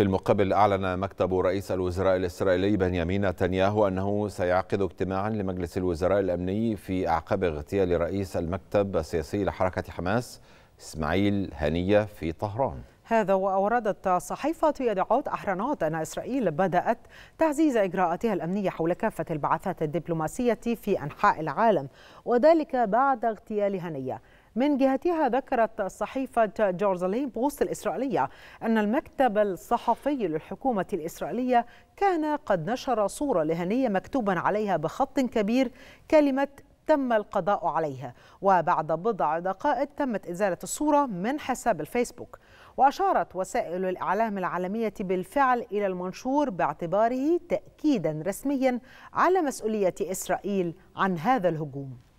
في المقابل أعلن مكتب رئيس الوزراء الإسرائيلي بنيامين نتنياهو أنه سيعقد اجتماعا لمجلس الوزراء الأمني في أعقاب اغتيال رئيس المكتب السياسي لحركة حماس إسماعيل هنية في طهران هذا وأوردت صحيفة يدعوت أحرانات أن إسرائيل بدأت تعزيز إجراءاتها الأمنية حول كافة البعثات الدبلوماسية في أنحاء العالم وذلك بعد اغتيال هنية من جهتها ذكرت صحيفة جورزالين بوست الإسرائيلية أن المكتب الصحفي للحكومة الإسرائيلية كان قد نشر صورة لهنية مكتوبا عليها بخط كبير كلمة تم القضاء عليها وبعد بضع دقائق تمت إزالة الصورة من حساب الفيسبوك وأشارت وسائل الإعلام العالمية بالفعل إلى المنشور باعتباره تأكيدا رسميا على مسؤولية إسرائيل عن هذا الهجوم